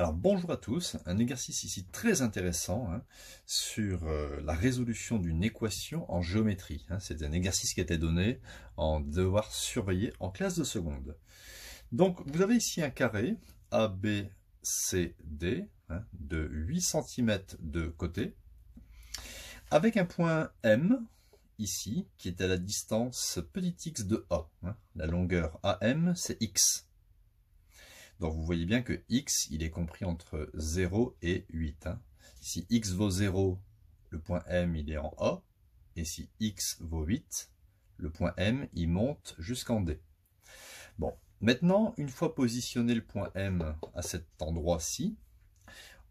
Alors bonjour à tous, un exercice ici très intéressant hein, sur euh, la résolution d'une équation en géométrie. Hein. C'est un exercice qui était donné en devoir surveiller en classe de seconde. Donc vous avez ici un carré ABCD hein, de 8 cm de côté avec un point M ici qui est à la distance petit x de A. La longueur AM c'est x. Donc vous voyez bien que x, il est compris entre 0 et 8. Hein. Si x vaut 0, le point M, il est en A. Et si x vaut 8, le point M, il monte jusqu'en D. Bon, maintenant, une fois positionné le point M à cet endroit-ci,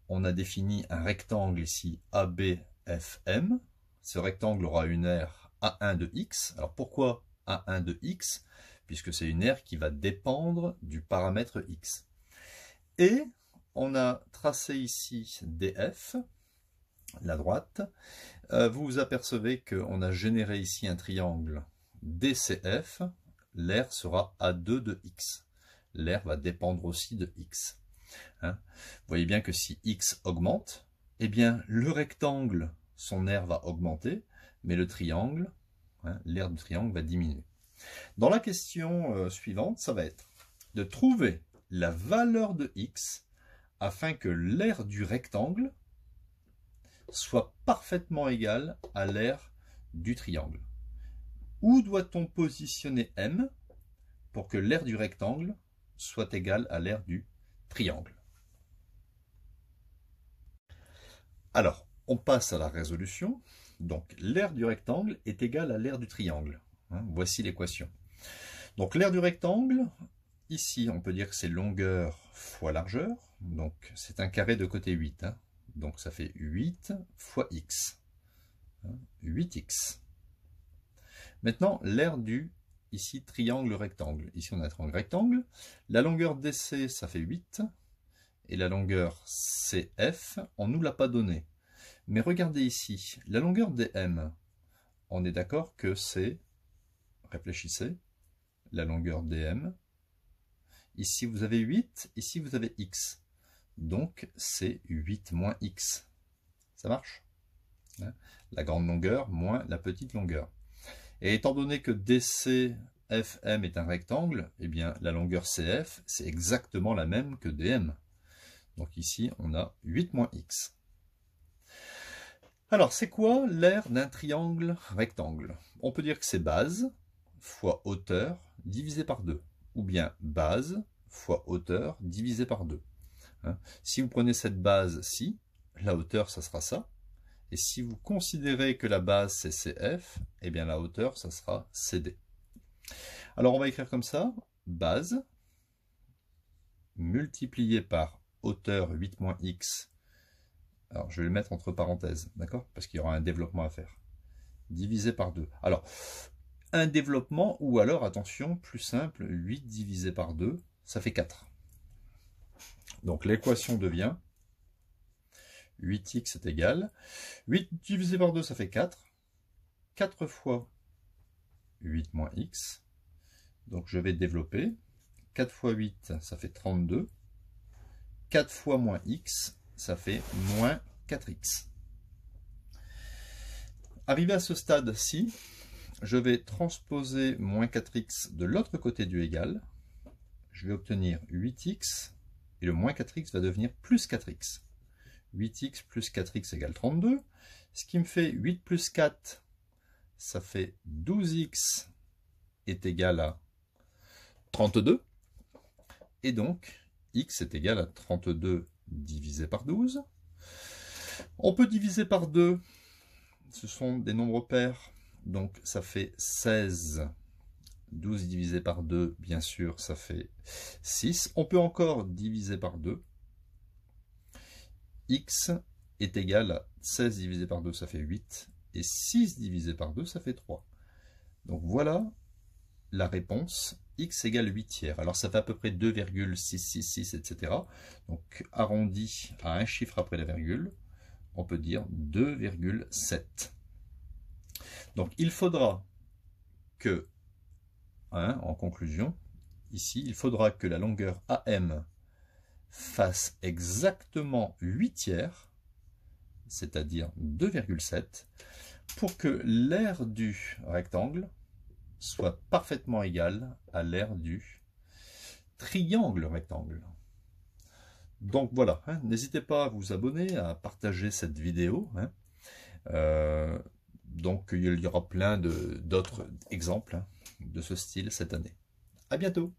on a défini un rectangle ici ABFM. Ce rectangle aura une aire A1 de x. Alors pourquoi A1 de x puisque c'est une aire qui va dépendre du paramètre x. Et on a tracé ici df, la droite. Euh, vous vous apercevez qu'on a généré ici un triangle dcf, l'aire sera A2 de x. L'aire va dépendre aussi de x. Hein. vous voyez bien que si x augmente, eh bien le rectangle, son aire va augmenter, mais le triangle, hein, l'aire du triangle va diminuer. Dans la question euh, suivante, ça va être de trouver la valeur de x afin que l'aire du rectangle soit parfaitement égale à l'aire du triangle. Où doit-on positionner M pour que l'aire du rectangle soit égale à l'aire du triangle Alors, on passe à la résolution. Donc, l'aire du rectangle est égale à l'aire du triangle. Hein, voici l'équation. Donc l'aire du rectangle, ici on peut dire que c'est longueur fois largeur, donc c'est un carré de côté 8, hein. donc ça fait 8 fois x, 8x. Hein, Maintenant l'aire du, ici triangle rectangle, ici on a un triangle rectangle, la longueur DC ça fait 8, et la longueur CF, on ne nous l'a pas donné. Mais regardez ici, la longueur DM, on est d'accord que c'est réfléchissez, la longueur dm. Ici vous avez 8, ici vous avez x. Donc c'est 8 moins x. Ça marche hein? La grande longueur moins la petite longueur. Et étant donné que DCFM est un rectangle, eh bien la longueur CF, c'est exactement la même que DM. Donc ici, on a 8 moins x. Alors, c'est quoi l'aire d'un triangle rectangle On peut dire que c'est base fois hauteur divisé par 2, ou bien base fois hauteur divisé par 2. Hein. si vous prenez cette base-ci, la hauteur, ça sera ça. Et si vous considérez que la base, c'est CF, et eh bien la hauteur, ça sera CD. Alors, on va écrire comme ça. Base multiplié par hauteur 8 moins x. Alors, je vais le mettre entre parenthèses, d'accord Parce qu'il y aura un développement à faire. Divisé par 2. Alors, un développement, ou alors, attention, plus simple, 8 divisé par 2, ça fait 4. Donc l'équation devient 8x est égal, 8 divisé par 2, ça fait 4, 4 fois 8 moins x, donc je vais développer, 4 fois 8, ça fait 32, 4 fois moins x, ça fait moins 4x. Arrivé à ce stade-ci, je vais transposer moins 4x de l'autre côté du égal. Je vais obtenir 8x, et le moins 4x va devenir plus 4x. 8x plus 4x égale 32, ce qui me fait 8 plus 4, ça fait 12x est égal à 32. Et donc, x est égal à 32 divisé par 12. On peut diviser par 2, ce sont des nombres pairs, donc ça fait 16. 12 divisé par 2, bien sûr, ça fait 6. On peut encore diviser par 2. x est égal à 16 divisé par 2, ça fait 8. Et 6 divisé par 2, ça fait 3. Donc voilà la réponse. x égale 8 tiers. Alors ça fait à peu près 2,666, etc. Donc arrondi à un chiffre après la virgule, on peut dire 2,7. Donc il faudra que, hein, en conclusion, ici, il faudra que la longueur AM fasse exactement 8 tiers, c'est-à-dire 2,7, pour que l'aire du rectangle soit parfaitement égale à l'aire du triangle rectangle. Donc voilà, hein. n'hésitez pas à vous abonner, à partager cette vidéo. Hein. Euh, donc il y aura plein d'autres exemples hein, de ce style cette année. À bientôt